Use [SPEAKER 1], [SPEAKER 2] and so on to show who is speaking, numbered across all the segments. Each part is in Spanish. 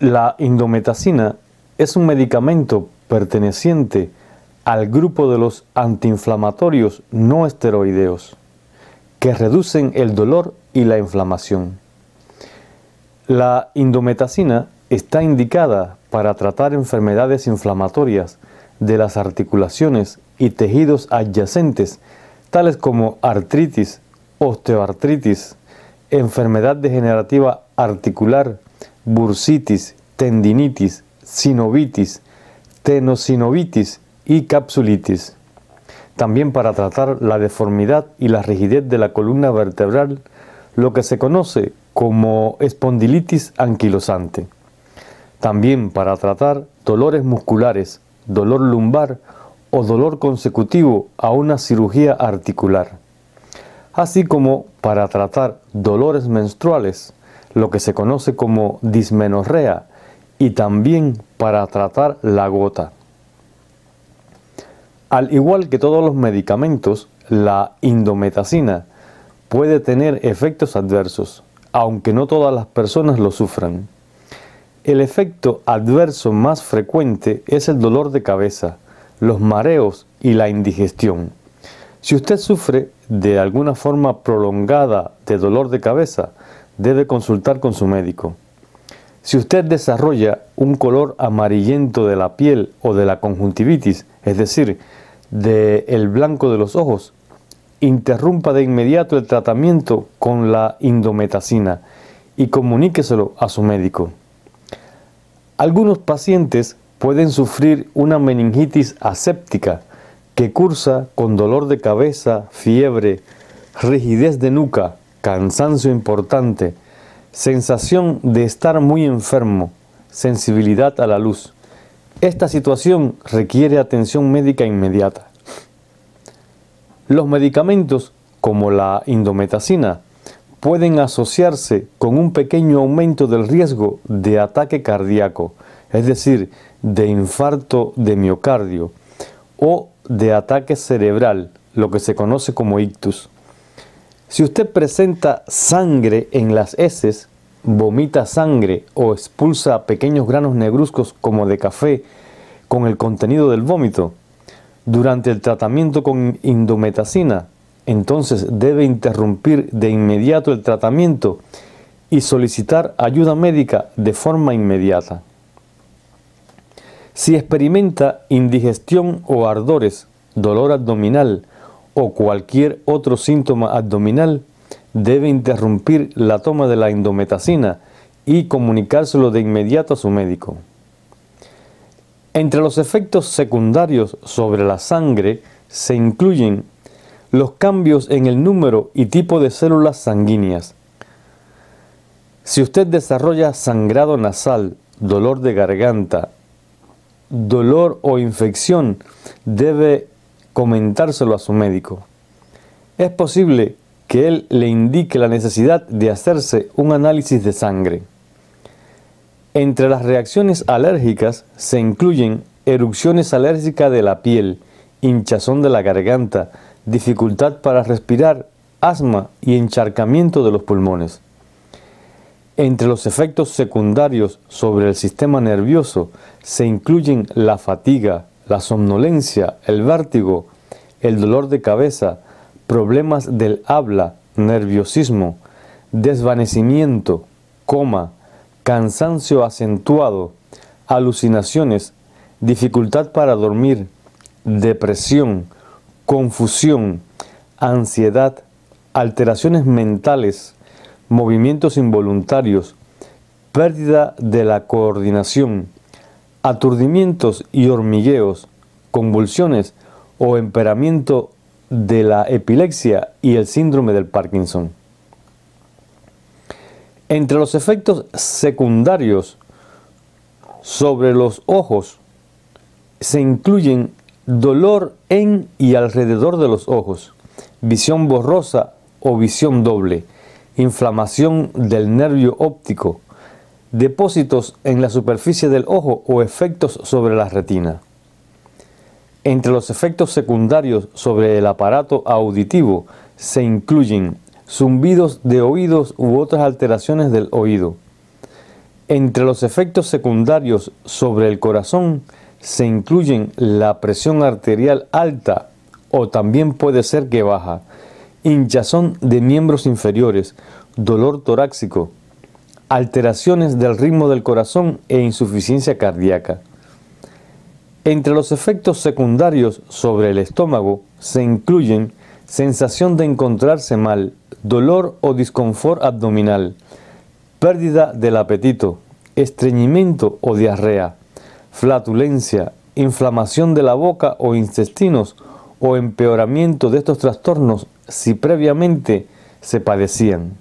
[SPEAKER 1] La indometacina es un medicamento perteneciente al grupo de los antiinflamatorios no esteroideos que reducen el dolor y la inflamación. La indometacina está indicada para tratar enfermedades inflamatorias de las articulaciones y tejidos adyacentes, tales como artritis, osteoartritis, enfermedad degenerativa articular, bursitis, tendinitis, sinovitis, tenosinovitis y capsulitis. También para tratar la deformidad y la rigidez de la columna vertebral, lo que se conoce como espondilitis anquilosante. También para tratar dolores musculares, dolor lumbar o dolor consecutivo a una cirugía articular. Así como para tratar dolores menstruales, lo que se conoce como dismenorrea y también para tratar la gota. Al igual que todos los medicamentos, la indometacina puede tener efectos adversos, aunque no todas las personas lo sufran. El efecto adverso más frecuente es el dolor de cabeza, los mareos y la indigestión. Si usted sufre de alguna forma prolongada de dolor de cabeza, debe consultar con su médico. Si usted desarrolla un color amarillento de la piel o de la conjuntivitis, es decir, del el blanco de los ojos, interrumpa de inmediato el tratamiento con la indometacina y comuníqueselo a su médico. Algunos pacientes pueden sufrir una meningitis aséptica que cursa con dolor de cabeza, fiebre, rigidez de nuca, cansancio importante, sensación de estar muy enfermo, sensibilidad a la luz. Esta situación requiere atención médica inmediata. Los medicamentos, como la indometacina, pueden asociarse con un pequeño aumento del riesgo de ataque cardíaco, es decir, de infarto de miocardio o de ataque cerebral, lo que se conoce como ictus. Si usted presenta sangre en las heces, vomita sangre o expulsa pequeños granos negruzcos como de café con el contenido del vómito, durante el tratamiento con indometacina, entonces debe interrumpir de inmediato el tratamiento y solicitar ayuda médica de forma inmediata. Si experimenta indigestión o ardores, dolor abdominal, o cualquier otro síntoma abdominal, debe interrumpir la toma de la indometacina y comunicárselo de inmediato a su médico. Entre los efectos secundarios sobre la sangre se incluyen los cambios en el número y tipo de células sanguíneas. Si usted desarrolla sangrado nasal, dolor de garganta, dolor o infección, debe comentárselo a su médico. Es posible que él le indique la necesidad de hacerse un análisis de sangre. Entre las reacciones alérgicas se incluyen erupciones alérgicas de la piel, hinchazón de la garganta, dificultad para respirar, asma y encharcamiento de los pulmones. Entre los efectos secundarios sobre el sistema nervioso se incluyen la fatiga, la somnolencia, el vértigo, el dolor de cabeza, problemas del habla, nerviosismo, desvanecimiento, coma, cansancio acentuado, alucinaciones, dificultad para dormir, depresión, confusión, ansiedad, alteraciones mentales, movimientos involuntarios, pérdida de la coordinación, aturdimientos y hormigueos, convulsiones o emperamiento de la epilepsia y el síndrome del Parkinson. Entre los efectos secundarios sobre los ojos se incluyen dolor en y alrededor de los ojos, visión borrosa o visión doble, inflamación del nervio óptico, depósitos en la superficie del ojo o efectos sobre la retina. Entre los efectos secundarios sobre el aparato auditivo se incluyen zumbidos de oídos u otras alteraciones del oído. Entre los efectos secundarios sobre el corazón se incluyen la presión arterial alta o también puede ser que baja, hinchazón de miembros inferiores, dolor torácico, alteraciones del ritmo del corazón e insuficiencia cardíaca. Entre los efectos secundarios sobre el estómago se incluyen sensación de encontrarse mal, dolor o disconfort abdominal, pérdida del apetito, estreñimiento o diarrea, flatulencia, inflamación de la boca o intestinos o empeoramiento de estos trastornos si previamente se padecían.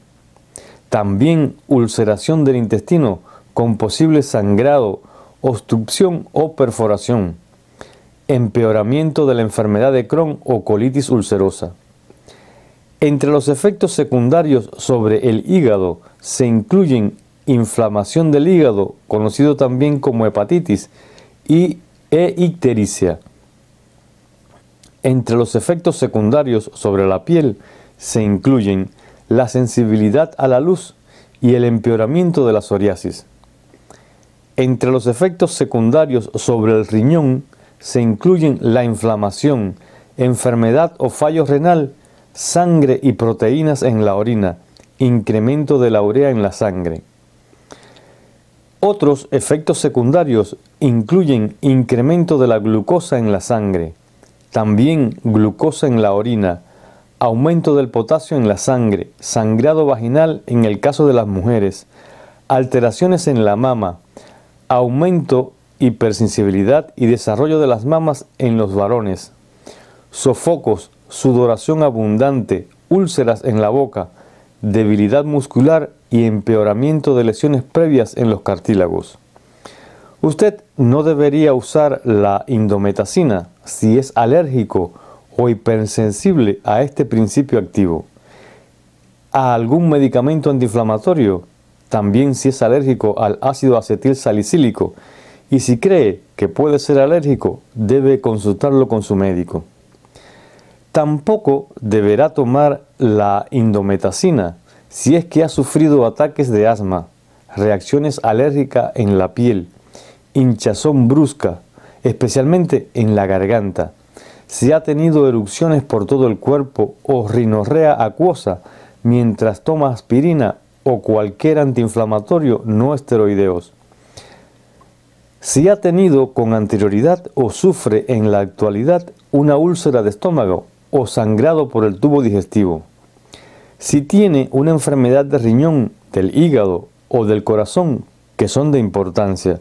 [SPEAKER 1] También ulceración del intestino con posible sangrado, obstrucción o perforación. Empeoramiento de la enfermedad de Crohn o colitis ulcerosa. Entre los efectos secundarios sobre el hígado se incluyen inflamación del hígado, conocido también como hepatitis, y e ictericia. Entre los efectos secundarios sobre la piel se incluyen la sensibilidad a la luz y el empeoramiento de la psoriasis. Entre los efectos secundarios sobre el riñón se incluyen la inflamación, enfermedad o fallo renal, sangre y proteínas en la orina, incremento de la urea en la sangre. Otros efectos secundarios incluyen incremento de la glucosa en la sangre, también glucosa en la orina, aumento del potasio en la sangre, sangrado vaginal en el caso de las mujeres, alteraciones en la mama, aumento, hipersensibilidad y desarrollo de las mamas en los varones, sofocos, sudoración abundante, úlceras en la boca, debilidad muscular y empeoramiento de lesiones previas en los cartílagos. Usted no debería usar la indometacina si es alérgico o hipersensible a este principio activo, a algún medicamento antiinflamatorio, también si es alérgico al ácido acetil salicílico, y si cree que puede ser alérgico, debe consultarlo con su médico. Tampoco deberá tomar la indometacina si es que ha sufrido ataques de asma, reacciones alérgicas en la piel, hinchazón brusca, especialmente en la garganta, si ha tenido erupciones por todo el cuerpo o rinorrea acuosa mientras toma aspirina o cualquier antiinflamatorio no esteroideos. Si ha tenido con anterioridad o sufre en la actualidad una úlcera de estómago o sangrado por el tubo digestivo. Si tiene una enfermedad de riñón, del hígado o del corazón, que son de importancia.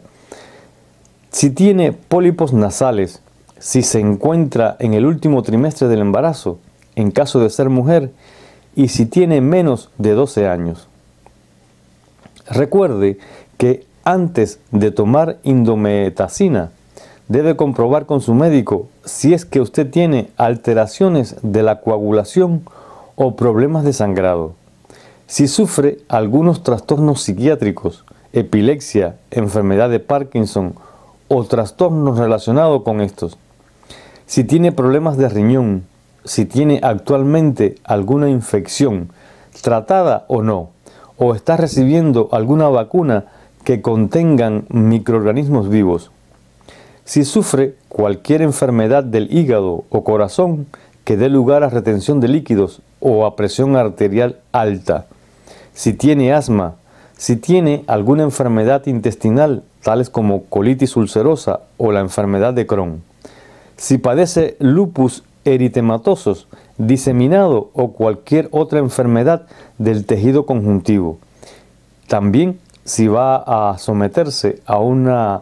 [SPEAKER 1] Si tiene pólipos nasales, si se encuentra en el último trimestre del embarazo, en caso de ser mujer, y si tiene menos de 12 años. Recuerde que antes de tomar indometacina, debe comprobar con su médico si es que usted tiene alteraciones de la coagulación o problemas de sangrado. Si sufre algunos trastornos psiquiátricos, epilepsia, enfermedad de Parkinson o trastornos relacionados con estos. Si tiene problemas de riñón, si tiene actualmente alguna infección, tratada o no, o está recibiendo alguna vacuna que contengan microorganismos vivos. Si sufre cualquier enfermedad del hígado o corazón que dé lugar a retención de líquidos o a presión arterial alta. Si tiene asma, si tiene alguna enfermedad intestinal, tales como colitis ulcerosa o la enfermedad de Crohn. Si padece lupus eritematosos, diseminado o cualquier otra enfermedad del tejido conjuntivo. También si va a someterse a una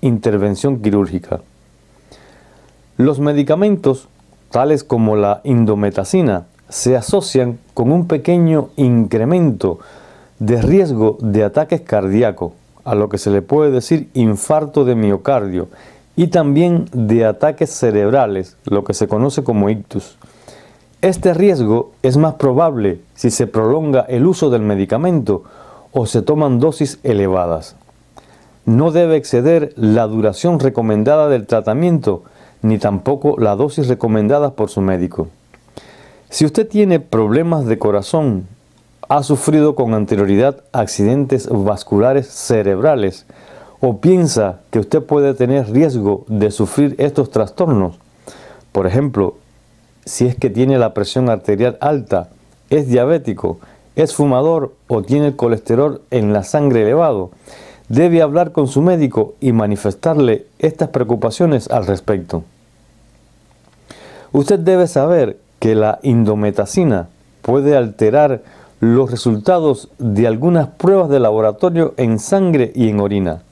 [SPEAKER 1] intervención quirúrgica. Los medicamentos, tales como la indometacina, se asocian con un pequeño incremento de riesgo de ataques cardíacos, a lo que se le puede decir infarto de miocardio, y también de ataques cerebrales, lo que se conoce como ictus. Este riesgo es más probable si se prolonga el uso del medicamento o se toman dosis elevadas. No debe exceder la duración recomendada del tratamiento ni tampoco la dosis recomendada por su médico. Si usted tiene problemas de corazón, ha sufrido con anterioridad accidentes vasculares cerebrales o piensa que usted puede tener riesgo de sufrir estos trastornos. Por ejemplo, si es que tiene la presión arterial alta, es diabético, es fumador o tiene el colesterol en la sangre elevado, debe hablar con su médico y manifestarle estas preocupaciones al respecto. Usted debe saber que la indometacina puede alterar los resultados de algunas pruebas de laboratorio en sangre y en orina.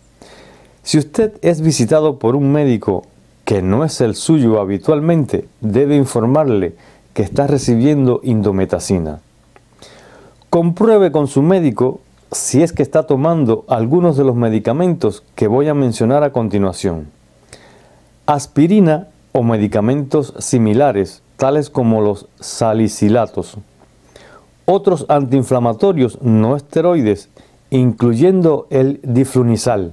[SPEAKER 1] Si usted es visitado por un médico que no es el suyo habitualmente, debe informarle que está recibiendo indometacina. Compruebe con su médico si es que está tomando algunos de los medicamentos que voy a mencionar a continuación. Aspirina o medicamentos similares, tales como los salicilatos. Otros antiinflamatorios no esteroides, incluyendo el diflunisal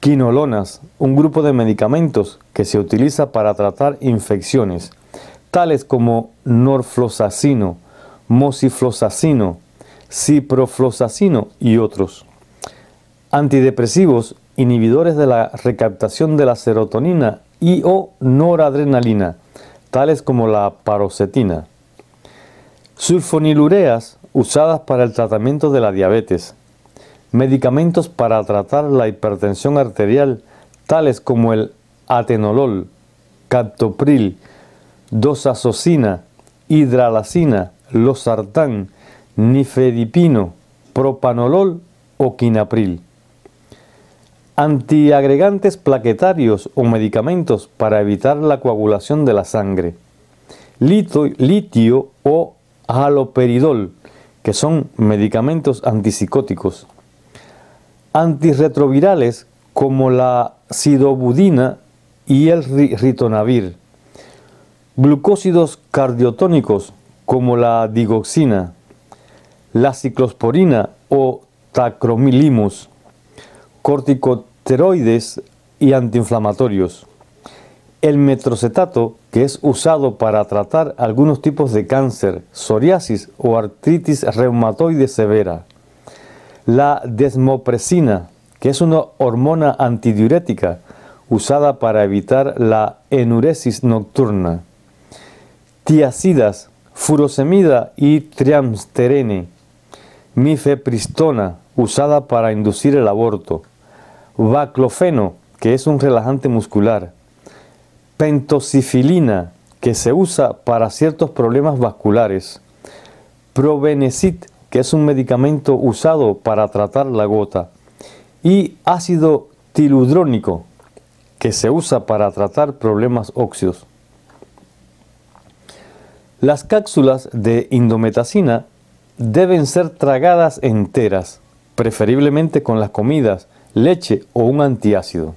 [SPEAKER 1] Quinolonas, un grupo de medicamentos que se utiliza para tratar infecciones, tales como norfloxacino, moxifloxacino, ciprofloxacino y otros. Antidepresivos, inhibidores de la recaptación de la serotonina y o noradrenalina, tales como la parocetina. Sulfonilureas, usadas para el tratamiento de la diabetes, medicamentos para tratar la hipertensión arterial, tales como el atenolol, captopril, dosazocina, hidralacina, losartán, nifedipino, propanolol o quinapril. Antiagregantes plaquetarios o medicamentos para evitar la coagulación de la sangre. litio o haloperidol, que son medicamentos antipsicóticos antirretrovirales como la sidobudina y el ritonavir, glucósidos cardiotónicos como la digoxina, la ciclosporina o tacromilimus, corticoteroides y antiinflamatorios. El metrocetato, que es usado para tratar algunos tipos de cáncer, psoriasis o artritis reumatoide severa. La desmopresina, que es una hormona antidiurética usada para evitar la enuresis nocturna. Tiacidas, furosemida y triamsterene. Mifepristona, usada para inducir el aborto. Baclofeno, que es un relajante muscular. Pentosifilina, que se usa para ciertos problemas vasculares. provenecit es un medicamento usado para tratar la gota, y ácido tiludrónico, que se usa para tratar problemas óxidos. Las cápsulas de indometacina deben ser tragadas enteras, preferiblemente con las comidas, leche o un antiácido.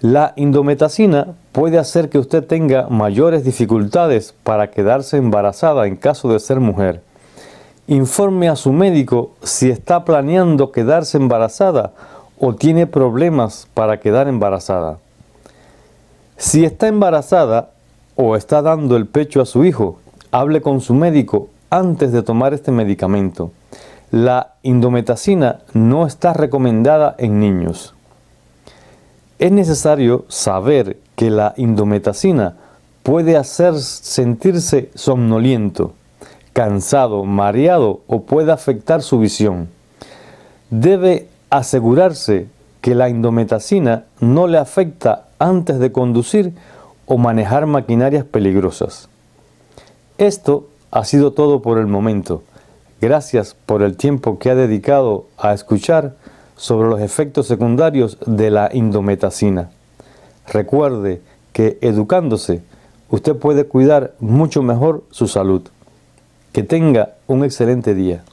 [SPEAKER 1] La indometacina puede hacer que usted tenga mayores dificultades para quedarse embarazada en caso de ser mujer Informe a su médico si está planeando quedarse embarazada o tiene problemas para quedar embarazada. Si está embarazada o está dando el pecho a su hijo, hable con su médico antes de tomar este medicamento. La indometacina no está recomendada en niños. Es necesario saber que la indometacina puede hacer sentirse somnoliento cansado, mareado o puede afectar su visión. Debe asegurarse que la indometacina no le afecta antes de conducir o manejar maquinarias peligrosas. Esto ha sido todo por el momento. Gracias por el tiempo que ha dedicado a escuchar sobre los efectos secundarios de la indometacina. Recuerde que educándose, usted puede cuidar mucho mejor su salud. Que tenga un excelente día.